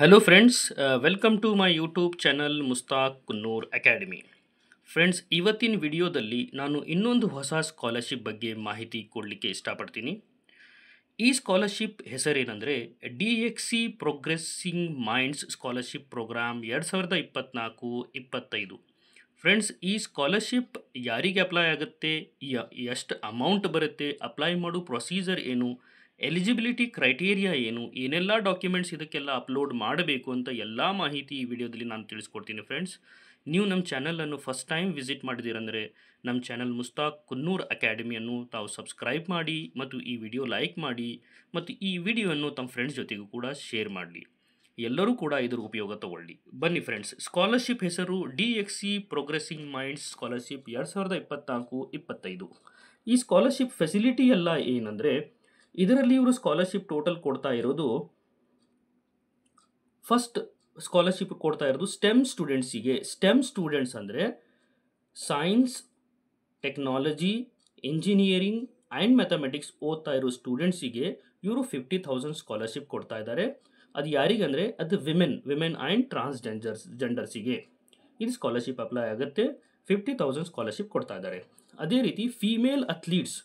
hello friends welcome to my YouTube channel Mustaq Kunnur academy friends ಇವತ್ತಿನ ವಿಡಿಯೋದಲ್ಲಿ ನಾನು ಇನ್ನೊಂದು ಹೊಸ ಸ್ಕಾಲರ್ಶಿಪ್ ಬಗ್ಗೆ ಮಾಹಿತಿ ಕೊಡಲಿಕ್ಕೆ ಇಷ್ಟಪಡ್ತೀನಿ ಈ ಸ್ಕಾಲರ್ಶಿಪ್ ಹೆಸರೇನೆಂದರೆ D X C progressing minds scholarship program ಎರಡು ಸಾವಿರದ ಇಪ್ಪತ್ತ್ನಾಲ್ಕು ಇಪ್ಪತ್ತೈದು ಫ್ರೆಂಡ್ಸ್ ಈ ಸ್ಕಾಲರ್ಶಿಪ್ ಯಾರಿಗೆ ಅಪ್ಲೈ ಆಗುತ್ತೆ ಎಷ್ಟು ಅಮೌಂಟ್ ಬರುತ್ತೆ ಅಪ್ಲೈ ಮಾಡೋ ಪ್ರೊಸೀಜರ್ ಏನು ಎಲಿಜಿಬಿಲಿಟಿ ಕ್ರೈಟೀರಿಯಾ ಏನು ಏನೆಲ್ಲ ಡಾಕ್ಯುಮೆಂಟ್ಸ್ ಇದಕ್ಕೆಲ್ಲ ಅಪ್ಲೋಡ್ ಮಾಡಬೇಕು ಅಂತ ಎಲ್ಲ ಮಾಹಿತಿ ಈ ವಿಡಿಯೋದಲ್ಲಿ ನಾನು ತಿಳಿಸ್ಕೊಡ್ತೀನಿ ಫ್ರೆಂಡ್ಸ್ ನೀವು ನಮ್ಮ ಚಾನಲನ್ನು ಫಸ್ಟ್ ಟೈಮ್ ವಿಸಿಟ್ ಮಾಡಿದ್ದೀರಂದರೆ ನಮ್ಮ ಚಾನಲ್ ಮುಸ್ತಾಕ್ ಕುನ್ನೂರ್ ಅಕಾಡೆಮಿಯನ್ನು ತಾವು ಸಬ್ಸ್ಕ್ರೈಬ್ ಮಾಡಿ ಮತ್ತು ಈ ವಿಡಿಯೋ ಲೈಕ್ ಮಾಡಿ ಮತ್ತು ಈ ವಿಡಿಯೋವನ್ನು ತಮ್ಮ ಫ್ರೆಂಡ್ಸ್ ಜೊತೆಗೂ ಕೂಡ ಶೇರ್ ಮಾಡಲಿ ಎಲ್ಲರೂ ಕೂಡ ಇದರ ಉಪಯೋಗ ತಗೊಳ್ಳಿ ಬನ್ನಿ ಫ್ರೆಂಡ್ಸ್ ಸ್ಕಾಲರ್ಶಿಪ್ ಹೆಸರು D X C progressing minds scholarship ಎರಡು ಸಾವಿರದ ಇಪ್ಪತ್ತ್ನಾಲ್ಕು ಇಪ್ಪತ್ತೈದು ಈ ಸ್ಕಾಲರ್ಶಿಪ್ ಫೆಸಿಲಿಟಿ ಎಲ್ಲ ಏನಂದರೆ ಇದರಲ್ಲಿ ಇವರು ಸ್ಕಾಲರ್ಶಿಪ್ ಟೋಟಲ್ ಕೊಡ್ತಾ ಇರೋದು ಫಸ್ಟ್ ಸ್ಕಾಲರ್ಶಿಪ್ ಕೊಡ್ತಾ ಇರೋದು ಸ್ಟೆಮ್ ಸ್ಟೂಡೆಂಟ್ಸಿಗೆ ಸ್ಟೆಮ್ ಸ್ಟೂಡೆಂಟ್ಸ್ ಅಂದರೆ science technology engineering and mathematics ಓದ್ತಾ ಇರೋ ಸ್ಟೂಡೆಂಟ್ಸಿಗೆ ಇವರು ಫಿಫ್ಟಿ ಥೌಸಂಡ್ ಸ್ಕಾಲರ್ಶಿಪ್ ಕೊಡ್ತಾ ಇದ್ದಾರೆ ಅದು ಯಾರಿಗಂದರೆ ಅದು ವಿಮೆನ್ ವಿಮೆನ್ ಆ್ಯಂಡ್ ಟ್ರಾನ್ಸ್ಜೆಂಡರ್ಸ್ ಜೆಂಡರ್ಸಿಗೆ ಇದು ಸ್ಕಾಲರ್ಶಿಪ್ ಅಪ್ಲೈ ಆಗುತ್ತೆ ಫಿಫ್ಟಿ ತೌಸಂಡ್ ಸ್ಕಾಲರ್ಶಿಪ್ ಕೊಡ್ತಾ ಇದ್ದಾರೆ ಅದೇ ರೀತಿ ಫೀಮೇಲ್ ಅಥ್ಲೀಟ್ಸ್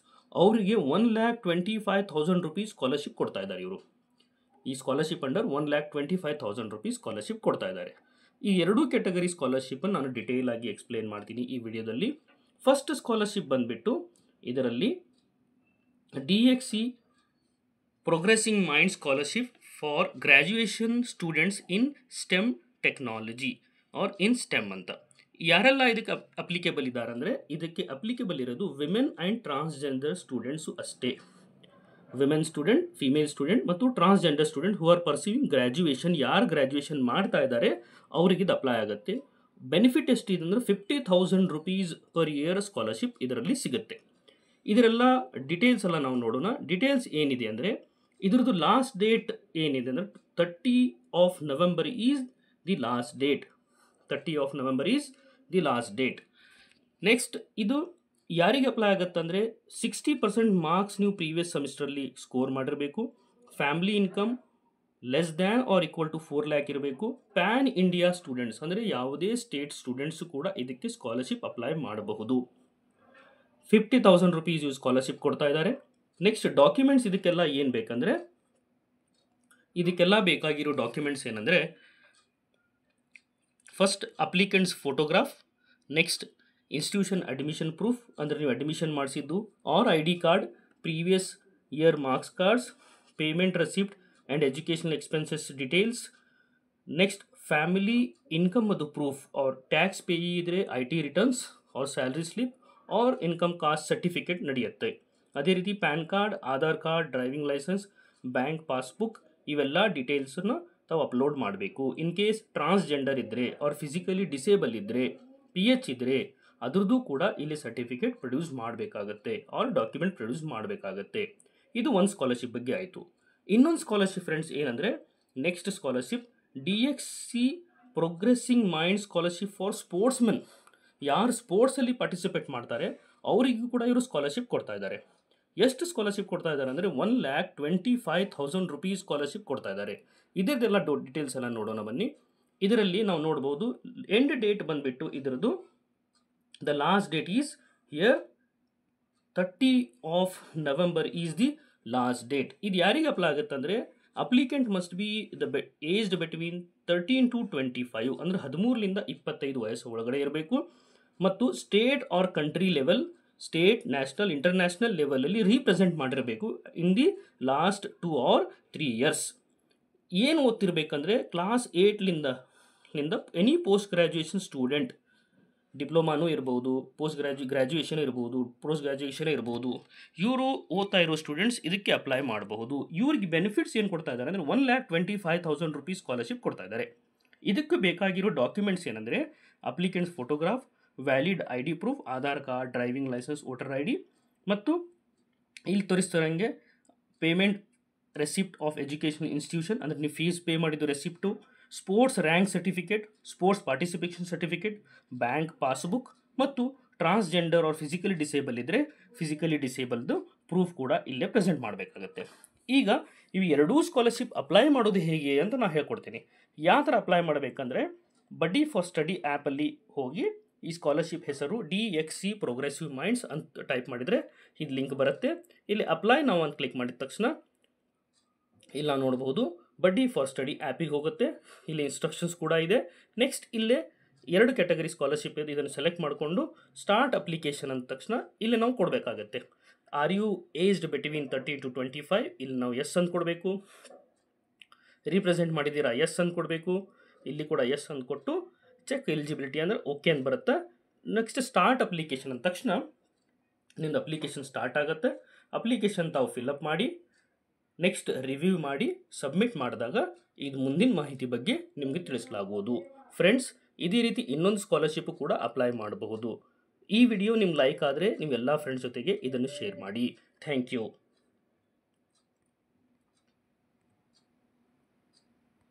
ಅವರಿಗೆ one lakh twenty five thousand rupees scholarship ಕೊಡ್ತಾ ಇದ್ದಾರೆ ಇವರು ಈ scholarship under one lakh twenty five thousand rupees scholarship ಕೊಡ್ತಾ ಇದ್ದಾರೆ ಈ ಎರಡೂ ಕ್ಯಾಟಗರಿ ಸ್ಕಾಲರ್ಶಿಪ್ಪನ್ನು ನಾನು ಡಿಟೇಲ್ ಆಗಿ ಎಕ್ಸ್ಪ್ಲೇನ್ ಮಾಡ್ತೀನಿ ಈ ವಿಡಿಯೋದಲ್ಲಿ ಫಸ್ಟ್ ಸ್ಕಾಲರ್ಶಿಪ್ ಬಂದುಬಿಟ್ಟು ಇದರಲ್ಲಿ D X C progressing mind scholarship for graduation students in STEM technology or in STEM ಅಂತ ಯಾರೆಲ್ಲ ಇದಕ್ಕೆ ಅಪ್ಲಿಕೇಬಲ್ ಅಪ್ಲಿಕೇಬಲ್ ಇದ್ದಾರಂದರೆ ಇದಕ್ಕೆ ಅಪ್ಲಿಕೇಬಲ್ ಇರೋದು ವಿಮೆನ್ ಆ್ಯಂಡ್ ಟ್ರಾನ್ಸ್ಜೆಂಡರ್ ಸ್ಟೂಡೆಂಟ್ಸು ಅಷ್ಟೇ ವಿಮೆನ್ ಸ್ಟೂಡೆಂಟ್ ಫಿಮೇಲ್ ಸ್ಟೂಡೆಂಟ್ ಮತ್ತು transgender student who are perceiving graduation ಯಾರು graduation ಮಾಡ್ತಾ ಇದ್ದಾರೆ ಅವ್ರಿಗೆ ಇದು ಅಪ್ಲೈ ಆಗುತ್ತೆ ಬೆನಿಫಿಟ್ ಎಷ್ಟಿದೆ ಅಂದರೆ fifty thousand rupees per year scholarship ಇದರಲ್ಲಿ ಸಿಗುತ್ತೆ ಇದರೆಲ್ಲ ಡಿಟೇಲ್ಸ್ ಎಲ್ಲ ನಾವು ನೋಡೋಣ ಡಿಟೇಲ್ಸ್ ಏನಿದೆ ಅಂದರೆ ಇದರದ್ದು ಲಾಸ್ಟ್ ಡೇಟ್ ಏನಿದೆ ಅಂದರೆ thirty of November is the last date thirty of November is the last date next ಇದು ಯಾರಿಗೆ ಅಪ್ಲೈ ಅಂದರೆ ಸಿಕ್ಸ್ಟಿ ಪರ್ಸೆಂಟ್ ಮಾರ್ಕ್ಸ್ ನೀವು ಪ್ರೀವಿಯಸ್ ಸೆಮಿಸ್ಟ್ರಲ್ಲಿ ಸ್ಕೋರ್ ಮಾಡಿರಬೇಕು family income less than or equal to four lakh ಇರಬೇಕು pan India students ಅಂದರೆ ಯಾವುದೇ state students ಕೂಡ ಇದಕ್ಕೆ ಸ್ಕಾಲರ್ಶಿಪ್ ಅಪ್ಲೈ ಮಾಡಬಹುದು ಫಿಫ್ಟಿ ತೌಸಂಡ್ ರುಪೀಸ್ ಇವು ಸ್ಕಾಲರ್ಶಿಪ್ ಕೊಡ್ತಾ ಇದ್ದಾರೆ ನೆಕ್ಸ್ಟ್ ಡಾಕ್ಯುಮೆಂಟ್ಸ್ ಇದಕ್ಕೆಲ್ಲ ಏನು ಬೇಕಂದರೆ ಇದಕ್ಕೆಲ್ಲ ಬೇಕಾಗಿರೋ ಡಾಕ್ಯುಮೆಂಟ್ಸ್ ಏನಂದರೆ first applicants photograph next institution admission proof ಅಂದರೆ ನೀವು ಅಡ್ಮಿಷನ್ ಮಾಡಿಸಿದ್ದು or I D card previous year marks cards payment receipt and education expenses details next family income ಅದು ಪ್ರೂಫ್ ಆರ್ ಟ್ಯಾಕ್ಸ್ ಪೇ ಇದ್ದರೆ I T returns or salary slip or income caste certificate ನಡೆಯುತ್ತೆ ಅದೇ ರೀತಿ pan card Aadhaar card driving licence bank passbook ಇವೆಲ್ಲ ಡೀಟೇಲ್ಸನ್ನು ತಾವು upload ಮಾಡಬೇಕು in case transgender ಇದ್ದರೆ ಅವ್ರು ಫಿಸಿಕಲಿ ಡಿಸೇಬಲ್ ಇದ್ದರೆ ಪಿ ಎಚ್ ಇದ್ದರೆ ಅದ್ರದ್ದು ಕೂಡ ಇಲ್ಲಿ ಸರ್ಟಿಫಿಕೇಟ್ ಪ್ರೊಡ್ಯೂಸ್ ಮಾಡಬೇಕಾಗತ್ತೆ ಆರ್ ಡಾಕ್ಯುಮೆಂಟ್ ಪ್ರೊಡ್ಯೂಸ್ ಮಾಡಬೇಕಾಗತ್ತೆ ಇದು ಒಂದು ಸ್ಕಾಲರ್ಶಿಪ್ ಬಗ್ಗೆ ಆಯಿತು ಇನ್ನೊಂದು ಸ್ಕಾಲರ್ಶಿಪ್ ಫ್ರೆಂಡ್ಸ್ ಏನಂದರೆ next scholarship D X C progressing mind scholarship for men ಯಾರು ಸ್ಪೋರ್ಟ್ಸಲ್ಲಿ ಪಾರ್ಟಿಸಿಪೇಟ್ ಮಾಡ್ತಾರೆ ಅವರಿಗೂ ಕೂಡ ಇವರು ಸ್ಕಾಲರ್ಶಿಪ್ ಕೊಡ್ತಾ ಇದ್ದಾರೆ ಎಷ್ಟು ಸ್ಕಾಲರ್ಶಿಪ್ ಕೊಡ್ತಾ ಇದ್ದಾರೆ ಅಂದರೆ one lakh twenty five thousand rupees scholarship ಕೊಡ್ತಾ ಇದ್ದಾರೆ ಇದರದ್ದೆಲ್ಲ ಡೋ ಡೀಟೇಲ್ಸ್ ಎಲ್ಲ ನೋಡೋಣ ಬನ್ನಿ ಇದರಲ್ಲಿ ನಾವು ನೋಡ್ಬೋದು ಎಂಡ್ ಡೇಟ್ ಬಂದುಬಿಟ್ಟು ಇದರದ್ದು the last date is here thirty of November is the last date ಇದು ಯಾರಿಗೆ ಅಪ್ಲೈ ಆಗುತ್ತೆ ಅಂದರೆ applicant must be the be aged between thirteen to twenty five ಅಂದರೆ ಹದಿಮೂರರಿಂದ ಇಪ್ಪತ್ತೈದು ವಯಸ್ಸು ಒಳಗಡೆ ಇರಬೇಕು ಮತ್ತು state or country level state national international ಲೆವೆಲಲ್ಲಿ ರೀಪ್ರೆಸೆಂಟ್ ಮಾಡಿರಬೇಕು in the last two or three years ಏನು ಓದ್ತಿರ್ಬೇಕಂದ್ರೆ ಕ್ಲಾಸ್ ಏಟ್ಲಿಂದ ಲಿಂದ ಎನಿ ಪೋಸ್ಟ್ ಗ್ರ್ಯಾಜುಯೇಷನ್ ಸ್ಟೂಡೆಂಟ್ ಡಿಪ್ಲೊಮಾನೂ ಇರ್ಬೋದು ಪೋಸ್ಟ್ ಗ್ರ್ಯಾಜು ಗ್ರ್ಯಾಜುಯೇಷನ್ ಇರ್ಬೋದು ಪೋಸ್ಟ್ ಗ್ರ್ಯಾಜುಯೇಷನ್ ಇರ್ಬೋದು ಇವರು ಓದ್ತಾ ಇರೋ ಸ್ಟೂಡೆಂಟ್ಸ್ ಇದಕ್ಕೆ ಅಪ್ಲೈ ಮಾಡಬಹುದು ಇವರಿಗೆ ಬೆನಿಫಿಟ್ಸ್ ಏನು ಕೊಡ್ತಾ ಇದ್ದಾರೆ ಅಂದರೆ one lakh twenty five thousand rupees scholarship ಕೊಡ್ತಾ ಇದ್ದಾರೆ ಇದಕ್ಕೆ ಬೇಕಾಗಿರೋ ಡಾಕ್ಯುಮೆಂಟ್ಸ್ ಏನಂದರೆ applicants photograph valid I D proof Aadhaar card driving licence voter I D ಮತ್ತು ಇಲ್ಲಿ ತೋರಿಸ್ತಾರಂಗೆ payment receipt of education institution ಅಂದರೆ ನೀವು ಫೀಸ್ ಪೇ ಮಾಡಿದ್ದು receipt sports rank certificate sports participation certificate bank passbook ಮತ್ತು ಟ್ರಾನ್ಸ್ಜೆಂಡರ್ ಆರ್ ಫಿಸಿಕಲಿ ಡಿಸೇಬಲ್ ಇದ್ದರೆ physically ಡಿಸೇಬಲ್ದು proof ಕೂಡ ಇಲ್ಲೇ ಪ್ರೆಸೆಂಟ್ ಮಾಡಬೇಕಾಗುತ್ತೆ ಈಗ ಇವು ಎರಡೂ ಸ್ಕಾಲರ್ಶಿಪ್ ಅಪ್ಲೈ ಮಾಡೋದು ಹೇಗೆ ಅಂತ ನಾನು ಹೇಳ್ಕೊಡ್ತೀನಿ ಯಾವ ಥರ ಅಪ್ಲೈ ಮಾಡಬೇಕಂದ್ರೆ ಬಡ್ಡಿ ಫಾರ್ ಸ್ಟಡಿ ಆ್ಯಪಲ್ಲಿ ಹೋಗಿ ಈ ಸ್ಕಾಲರ್ಶಿಪ್ ಹೆಸರು D X C progressive minds ಅಂತ ಟೈಪ್ ಮಾಡಿದರೆ ಇದು ಲಿಂಕ್ ಬರುತ್ತೆ ಇಲ್ಲಿ ಅಪ್ಲೈ ನಾವು ಅಂತ ಕ್ಲಿಕ್ ಮಾಡಿದ ತಕ್ಷಣ ಇಲ್ಲಿ ನಾವು ನೋಡ್ಬೋದು ಬಡ್ಡಿ ಫಾರ್ ಸ್ಟಡಿ ಆ್ಯಪಿಗೆ ಹೋಗುತ್ತೆ ಇಲ್ಲಿ ಇನ್ಸ್ಟ್ರಕ್ಷನ್ಸ್ ಕೂಡ ಇದೆ ನೆಕ್ಸ್ಟ್ ಇಲ್ಲೇ ಎರಡು ಕ್ಯಾಟಗರಿ ಸ್ಕಾಲರ್ಶಿಪ್ ಇದೆ ಇದನ್ನು ಸೆಲೆಕ್ಟ್ ಮಾಡಿಕೊಂಡು ಸ್ಟಾರ್ಟ್ ಅಪ್ಲಿಕೇಶನ್ ಅಂದ ತಕ್ಷಣ ಇಲ್ಲಿ ನಾವು ಕೊಡಬೇಕಾಗತ್ತೆ are you aged between thirty to twenty five ಇಲ್ಲಿ ನಾವು ಎಸ್ ಅಂತ ಕೊಡಬೇಕು ರೀಪ್ರೆಸೆಂಟ್ ಮಾಡಿದ್ದೀರಾ ಎಸ್ ಅಂತ ಕೊಡಬೇಕು ಇಲ್ಲಿ ಕೂಡ ಎಸ್ ಅಂತ ಕೊಟ್ಟು ಚೆಕ್ ಎಲಿಜಿಬಿಲಿಟಿ ಅಂದರೆ ಓಕೆ ಅಂತ ಬರುತ್ತೆ ನೆಕ್ಸ್ಟ್ ಸ್ಟಾರ್ಟ್ ಅಪ್ಲಿಕೇಶನ್ ಅಂದ ತಕ್ಷಣ ನಿಮ್ದು ಅಪ್ಲಿಕೇಶನ್ ಸ್ಟಾರ್ಟ್ ಆಗುತ್ತೆ ಅಪ್ಲಿಕೇಶನ್ ತಾವು ಫಿಲಪ್ ಮಾಡಿ ನೆಕ್ಸ್ಟ್ ರಿವ್ಯೂ ಮಾಡಿ ಸಬ್ಮಿಟ್ ಮಾಡಿದಾಗ ಇದು ಮುಂದಿನ ಮಾಹಿತಿ ಬಗ್ಗೆ ನಿಮಗೆ ತಿಳಿಸಲಾಗುವುದು ಫ್ರೆಂಡ್ಸ್ ಇದೇ ರೀತಿ ಇನ್ನೊಂದು ಸ್ಕಾಲರ್ಶಿಪ್ ಕೂಡ ಅಪ್ಲೈ ಮಾಡಬಹುದು ಈ ವಿಡಿಯೋ ನಿಮ್ಗೆ ಲೈಕ್ ಆದರೆ ನಿಮ್ಮೆಲ್ಲ ಫ್ರೆಂಡ್ಸ್ ಜೊತೆಗೆ ಇದನ್ನು ಶೇರ್ ಮಾಡಿ ಥ್ಯಾಂಕ್ ಯು